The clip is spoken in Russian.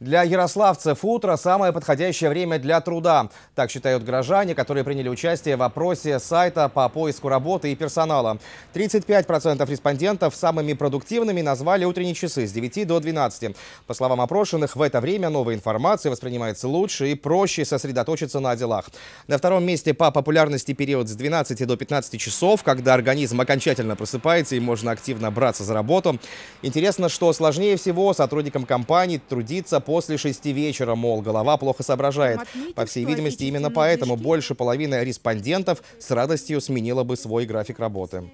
Для ярославцев утро – самое подходящее время для труда. Так считают горожане, которые приняли участие в опросе сайта по поиску работы и персонала. 35% респондентов самыми продуктивными назвали утренние часы с 9 до 12. По словам опрошенных, в это время новая информация воспринимается лучше и проще сосредоточиться на делах. На втором месте по популярности период с 12 до 15 часов, когда организм окончательно просыпается и можно активно браться за работу. Интересно, что сложнее всего сотрудникам компании трудиться после шести вечера, мол, голова плохо соображает. По всей видимости, именно поэтому больше половины респондентов с радостью сменила бы свой график работы.